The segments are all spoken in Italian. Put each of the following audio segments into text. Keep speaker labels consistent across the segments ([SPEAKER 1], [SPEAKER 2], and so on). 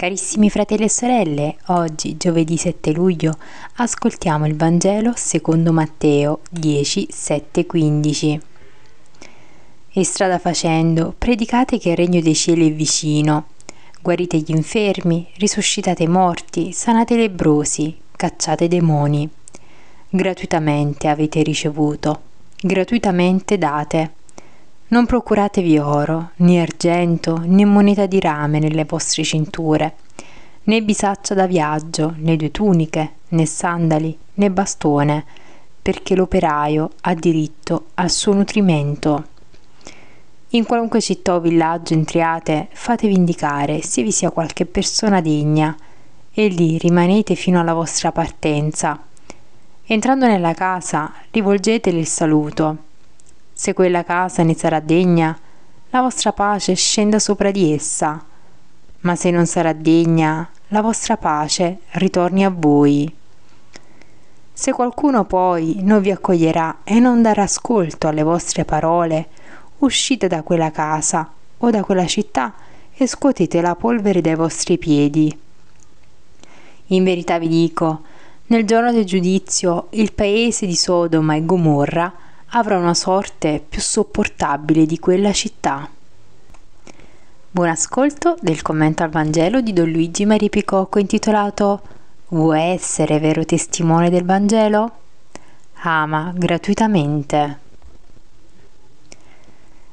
[SPEAKER 1] Carissimi fratelli e sorelle, oggi giovedì 7 luglio ascoltiamo il Vangelo secondo Matteo 10, 7, 15. E strada facendo, predicate che il regno dei cieli è vicino. Guarite gli infermi, risuscitate i morti, sanate i lebrosi, cacciate i demoni. Gratuitamente avete ricevuto, gratuitamente date non procuratevi oro, né argento, né moneta di rame nelle vostre cinture, né bisaccia da viaggio, né due tuniche, né sandali, né bastone, perché l'operaio ha diritto al suo nutrimento. In qualunque città o villaggio entriate, fatevi indicare se vi sia qualche persona degna, e lì rimanete fino alla vostra partenza. Entrando nella casa, rivolgetele il saluto se quella casa ne sarà degna, la vostra pace scenda sopra di essa, ma se non sarà degna, la vostra pace ritorni a voi. Se qualcuno poi non vi accoglierà e non darà ascolto alle vostre parole, uscite da quella casa o da quella città e scuotete la polvere dai vostri piedi. In verità vi dico, nel giorno del giudizio il paese di Sodoma e Gomorra avrà una sorte più sopportabile di quella città. Buon ascolto del commento al Vangelo di Don Luigi Maria Picocco intitolato Vuoi essere vero testimone del Vangelo? Ama gratuitamente.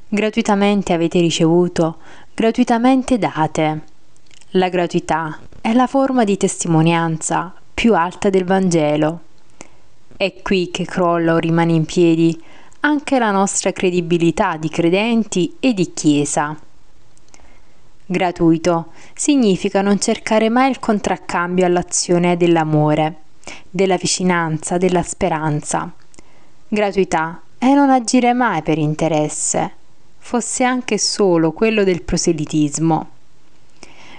[SPEAKER 1] Gratuitamente avete ricevuto, gratuitamente date. La gratuità è la forma di testimonianza più alta del Vangelo. È qui che crolla o rimane in piedi anche la nostra credibilità di credenti e di Chiesa. Gratuito significa non cercare mai il contraccambio all'azione dell'amore, della vicinanza, della speranza. Gratuità è non agire mai per interesse, fosse anche solo quello del proselitismo.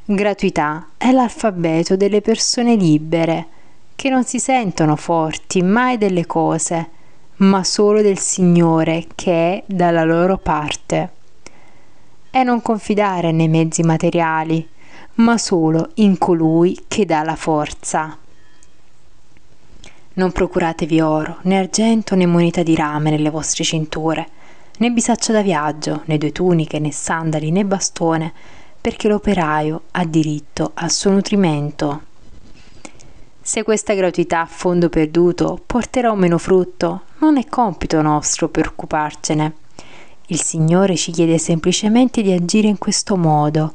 [SPEAKER 1] Gratuità è l'alfabeto delle persone libere, che non si sentono forti mai delle cose, ma solo del Signore che è dalla loro parte. E non confidare nei mezzi materiali, ma solo in colui che dà la forza. Non procuratevi oro, né argento, né moneta di rame nelle vostre cinture, né bisaccia da viaggio, né due tuniche, né sandali, né bastone, perché l'operaio ha diritto al suo nutrimento. Se questa gratuità a fondo perduto porterà o meno frutto, non è compito nostro preoccuparcene. Il Signore ci chiede semplicemente di agire in questo modo,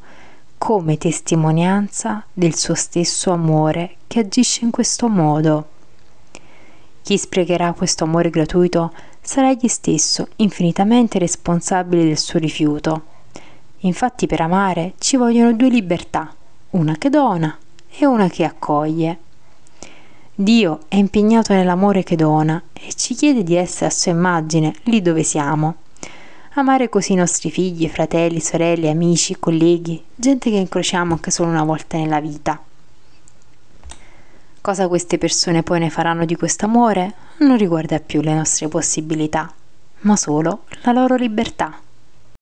[SPEAKER 1] come testimonianza del suo stesso amore che agisce in questo modo. Chi sprecherà questo amore gratuito sarà egli stesso infinitamente responsabile del suo rifiuto. Infatti per amare ci vogliono due libertà, una che dona e una che accoglie. Dio è impegnato nell'amore che dona e ci chiede di essere a sua immagine lì dove siamo. Amare così i nostri figli, fratelli, sorelle, amici, colleghi, gente che incrociamo anche solo una volta nella vita. Cosa queste persone poi ne faranno di questo amore non riguarda più le nostre possibilità, ma solo la loro libertà.